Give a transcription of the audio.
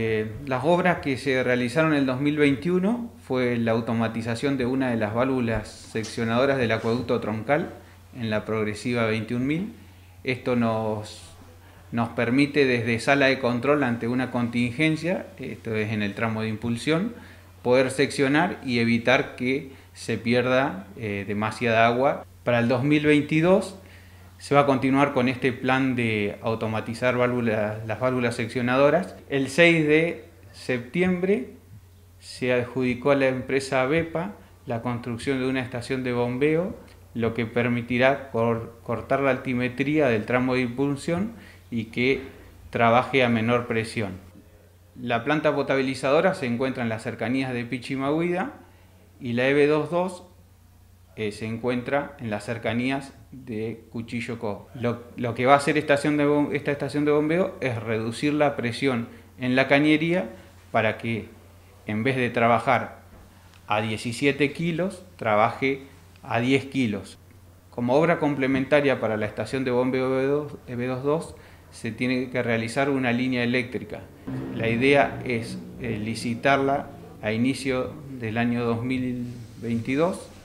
Eh, las obras que se realizaron en el 2021 fue la automatización de una de las válvulas seccionadoras del acueducto troncal en la progresiva 21.000. Esto nos, permite desde sala de control ante una contingencia, esto es en el tramo de impulsión, poder seccionar y evitar que se pierda eh, demasiada agua. Para el 2022 se va a continuar con este plan de automatizar válvulas, las válvulas seccionadoras. El 6 de septiembre se adjudicó a la empresa BEPA la construcción de una estación de bombeo, lo que permitirá cortar la altimetría del tramo de impulsión y que trabaje a menor presión. La planta potabilizadora se encuentra en las cercanías de Pichimahuida y la EB22 eh, se encuentra en las cercanías de Cuchillo Co. Lo, que va a hacer esta estación de bombeo es reducir la presión en la cañería para que en vez de trabajar a 17 kilos, trabaje a 10 kilos. Como obra complementaria para la estación de bombeo b 22 se tiene que realizar una línea eléctrica. La idea es eh, licitarla a inicio del año 2022